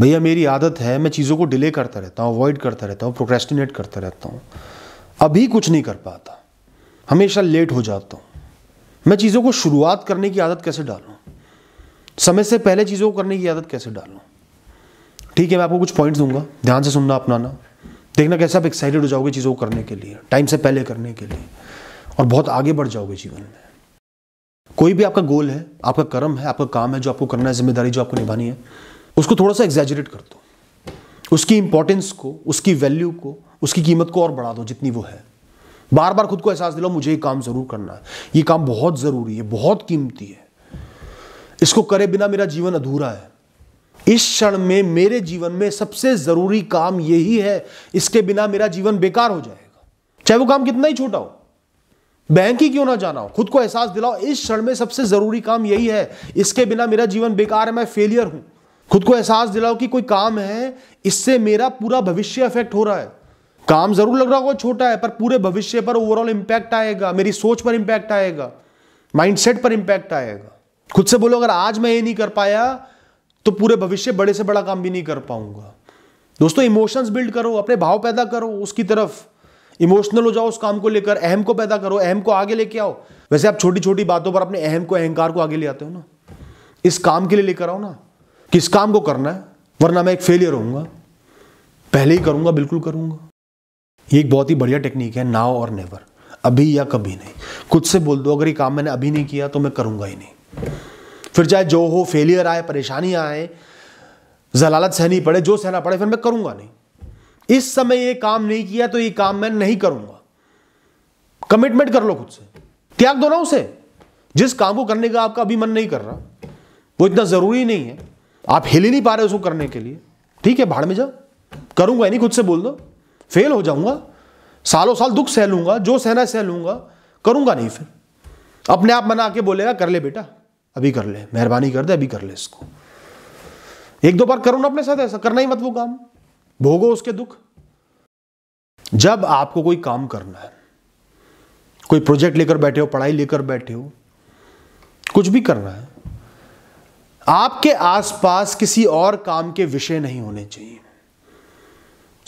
भैया मेरी आदत है मैं चीज़ों को डिले करता रहता हूँ अवॉइड करता रहता हूँ प्रोक्रेस्टिनेट करता रहता हूँ अभी कुछ नहीं कर पाता हमेशा लेट हो जाता हूँ मैं चीज़ों को शुरुआत करने की आदत कैसे डालूँ समय से पहले चीज़ों को करने की आदत कैसे डालूँ ठीक है मैं आपको कुछ पॉइंट्स दूंगा ध्यान से सुनना अपनाना देखना कैसे आप एक्साइटेड हो जाओगे चीज़ों को करने के लिए टाइम से पहले करने के लिए और बहुत आगे बढ़ जाओगे जीवन में कोई भी आपका गोल है आपका कर्म है आपका काम है जो आपको करना है जिम्मेदारी जो आपको निभानी है उसको थोड़ा सा एग्जैजरेट कर दो उसकी इंपॉर्टेंस को उसकी वैल्यू को उसकी कीमत को और बढ़ा दो जितनी वो है बार बार खुद को एहसास दिलाओ मुझे ये काम ज़रूर करना है ये काम बहुत ज़रूरी है बहुत कीमती है इसको करे बिना मेरा जीवन अधूरा है इस क्षण में मेरे जीवन में सबसे ज़रूरी काम यही है इसके बिना मेरा जीवन बेकार हो जाएगा चाहे वो काम कितना ही छोटा हो बैंक ही क्यों ना जाना हो खुद को एहसास दिलाओ इस क्षण में सबसे ज़रूरी काम यही है इसके बिना मेरा जीवन बेकार है मैं फेलियर हूं खुद को एहसास दिलाओ कि कोई काम है इससे मेरा पूरा भविष्य अफेक्ट हो रहा है काम जरूर लग रहा होगा छोटा है पर पूरे भविष्य पर ओवरऑल इंपैक्ट आएगा मेरी सोच पर इंपैक्ट आएगा माइंडसेट पर इंपैक्ट आएगा खुद से बोलो अगर आज मैं ये नहीं कर पाया तो पूरे भविष्य बड़े से बड़ा काम भी नहीं कर पाऊंगा दोस्तों इमोशंस बिल्ड करो अपने भाव पैदा करो उसकी तरफ इमोशनल हो जाओ उस काम को लेकर अहम को पैदा करो अहम को आगे लेके आओ वैसे आप छोटी छोटी बातों पर अपने अहम को अहंकार को आगे ले आते हो ना इस काम के लिए लेकर आओ ना किस काम को करना है वरना मैं एक फेलियर होऊंगा पहले ही करूंगा बिल्कुल करूंगा ये एक बहुत ही बढ़िया टेक्निक है नाव और नेवर अभी या कभी नहीं खुद से बोल दो अगर ये काम मैंने अभी नहीं किया तो मैं करूंगा ही नहीं फिर चाहे जो हो फेलियर आए परेशानी आए जलालत सहनी पड़े जो सहना पड़े फिर मैं करूंगा नहीं इस समय ये काम नहीं किया तो ये काम मैं नहीं करूंगा कमिटमेंट कर लो खुद से त्याग दो ना उसे जिस काम को करने का आपका अभी मन नहीं कर रहा वो इतना ज़रूरी नहीं है आप हिल ही नहीं पा रहे उसको करने के लिए ठीक है भाड़ में जाओ करूंगा नहीं खुद से बोल दो फेल हो जाऊंगा सालों साल दुख सह लूंगा जो सहना सह लूंगा करूंगा नहीं फिर अपने आप मना के बोलेगा कर ले बेटा अभी कर ले मेहरबानी कर दे अभी कर ले इसको एक दो बार करो ना अपने साथ ऐसा करना ही मत वो काम भोगो उसके दुख जब आपको कोई काम करना है कोई प्रोजेक्ट लेकर बैठे हो पढ़ाई लेकर बैठे हो कुछ भी करना है आपके आसपास किसी और काम के विषय नहीं होने चाहिए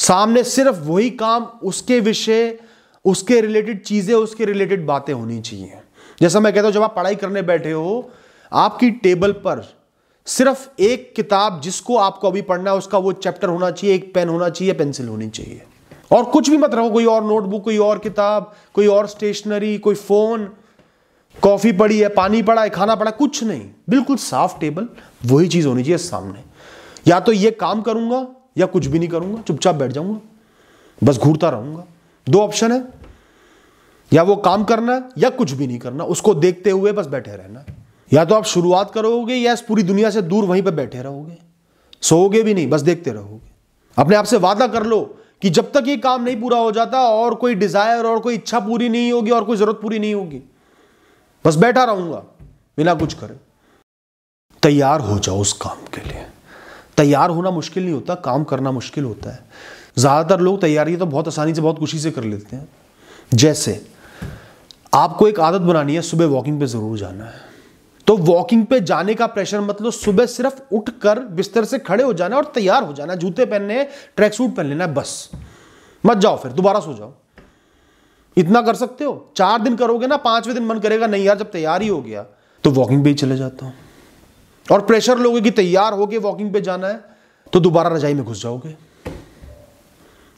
सामने सिर्फ वही काम उसके विषय उसके रिलेटेड चीज़ें उसके रिलेटेड बातें होनी चाहिए जैसा मैं कहता हूं जब आप पढ़ाई करने बैठे हो आपकी टेबल पर सिर्फ एक किताब जिसको आपको अभी पढ़ना है उसका वो चैप्टर होना चाहिए एक पेन होना चाहिए पेंसिल होनी चाहिए और कुछ भी मत रखो कोई और नोटबुक कोई और किताब कोई और स्टेशनरी कोई फ़ोन कॉफ़ी पड़ी है पानी पड़ा है खाना पड़ा कुछ नहीं बिल्कुल साफ टेबल वही चीज़ होनी चाहिए सामने या तो ये काम करूंगा या कुछ भी नहीं करूंगा चुपचाप बैठ जाऊंगा बस घूरता रहूंगा दो ऑप्शन है या वो काम करना है या कुछ भी नहीं करना उसको देखते हुए बस बैठे रहना या तो आप शुरुआत करोगे या इस पूरी दुनिया से दूर वहीं पर बैठे रहोगे सोओगे भी नहीं बस देखते रहोगे अपने आप से वादा कर लो कि जब तक ये काम नहीं पूरा हो जाता और कोई डिजायर और कोई इच्छा पूरी नहीं होगी और कोई जरूरत पूरी नहीं होगी बस बैठा रहूंगा बिना कुछ करे तैयार हो जाओ उस काम के लिए तैयार होना मुश्किल नहीं होता काम करना मुश्किल होता है ज़्यादातर लोग तैयारी तो बहुत आसानी से बहुत खुशी से कर लेते हैं जैसे आपको एक आदत बनानी है सुबह वॉकिंग पे ज़रूर जाना है तो वॉकिंग पे जाने का प्रेशर मतलब सुबह सिर्फ उठकर बिस्तर से खड़े हो जाना और तैयार हो जाना जूते पहनने ट्रैक सूट पहन लेना बस मत जाओ फिर दोबारा सो जाओ इतना कर सकते हो चार दिन करोगे ना पांचवें दिन मन करेगा नहीं यार जब तैयार ही हो गया तो वॉकिंग पे ही चले जाता हूँ और प्रेशर लोगे कि तैयार हो गए वॉकिंग पे जाना है तो दोबारा रजाई में घुस जाओगे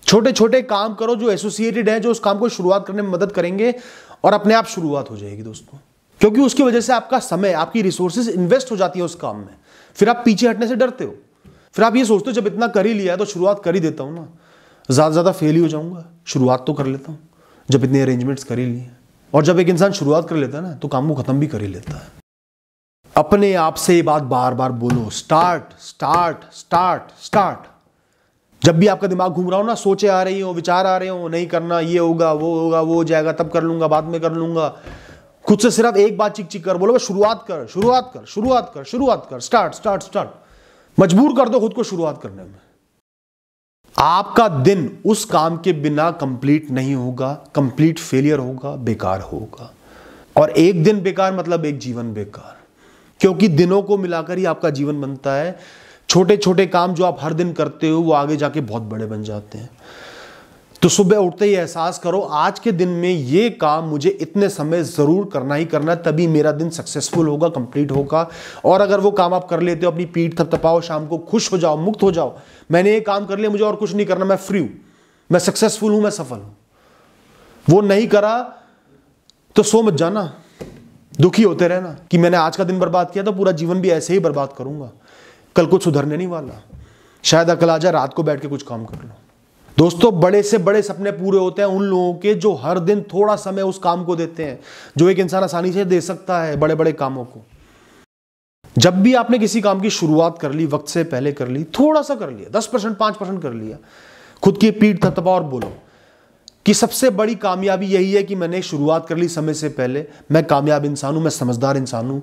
छोटे छोटे काम करो जो एसोसिएटेड है जो उस काम को शुरुआत करने में मदद करेंगे और अपने आप शुरुआत हो जाएगी दोस्तों क्योंकि उसकी वजह से आपका समय आपकी रिसोर्सेज इन्वेस्ट हो जाती है उस काम में फिर आप पीछे हटने से डरते हो फिर आप ये सोचते हो जब इतना कर ही लिया है तो शुरुआत कर ही देता हूँ ना ज़्यादा ज़्यादा फेल ही हो जाऊंगा शुरुआत तो कर लेता हूँ जब इतने अरेंजमेंट्स कर ही लिए और जब एक इंसान शुरुआत कर लेता है ना तो काम को ख़त्म भी कर ही लेता है अपने आप से ये बात बार बार बोलो स्टार्ट स्टार्ट स्टार्ट स्टार्ट जब भी आपका दिमाग घूम रहा हो ना सोचे आ रही हो विचार आ रहे हो नहीं करना ये होगा वो होगा वो हो जाएगा तब कर लूंगा बाद में कर लूंगा खुद से सिर्फ एक बात चिक चिक कर बोलो शुरुआत कर शुरुआत कर शुरुआत कर शुरुआत कर स्टार्ट स्टार्ट स्टार्ट मजबूर कर दो खुद को शुरुआत करने में आपका दिन उस काम के बिना कंप्लीट नहीं होगा कंप्लीट फेलियर होगा बेकार होगा और एक दिन बेकार मतलब एक जीवन बेकार क्योंकि दिनों को मिलाकर ही आपका जीवन बनता है छोटे छोटे काम जो आप हर दिन करते हो वो आगे जाके बहुत बड़े बन जाते हैं तो सुबह उठते ही एहसास करो आज के दिन में ये काम मुझे इतने समय ज़रूर करना ही करना तभी मेरा दिन सक्सेसफुल होगा कंप्लीट होगा और अगर वो काम आप कर लेते हो अपनी पीठ थपथपाओ शाम को खुश हो जाओ मुक्त हो जाओ मैंने ये काम कर लिया मुझे और कुछ नहीं करना मैं फ्री हूँ मैं सक्सेसफुल हूँ मैं सफल हूँ वो नहीं करा तो सो मत जाना दुखी होते रहना कि मैंने आज का दिन बर्बाद किया तो पूरा जीवन भी ऐसे ही बर्बाद करूंगा कल कुछ सुधरने नहीं वाला शायद अकल आ जाए रात को बैठ के कुछ काम कर लो दोस्तों बड़े से बड़े सपने पूरे होते हैं उन लोगों के जो हर दिन थोड़ा समय उस काम को देते हैं जो एक इंसान आसानी से दे सकता है बड़े बड़े कामों को जब भी आपने किसी काम की शुरुआत कर ली वक्त से पहले कर ली थोड़ा सा कर लिया दस परसेंट पांच परसेंट कर लिया खुद की पीठ थपा और बोलो कि सबसे बड़ी कामयाबी यही है कि मैंने शुरुआत कर ली समय से पहले मैं कामयाब इंसान हूँ मैं समझदार इंसान हूँ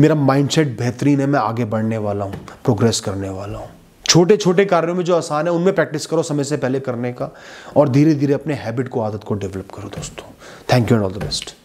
मेरा माइंडसेट बेहतरीन है मैं आगे बढ़ने वाला हूँ प्रोग्रेस करने वाला हूँ छोटे छोटे कार्यों में जो आसान है उनमें प्रैक्टिस करो समय से पहले करने का और धीरे धीरे अपने हैबिट को आदत को डेवलप करो दोस्तों thank you and all the best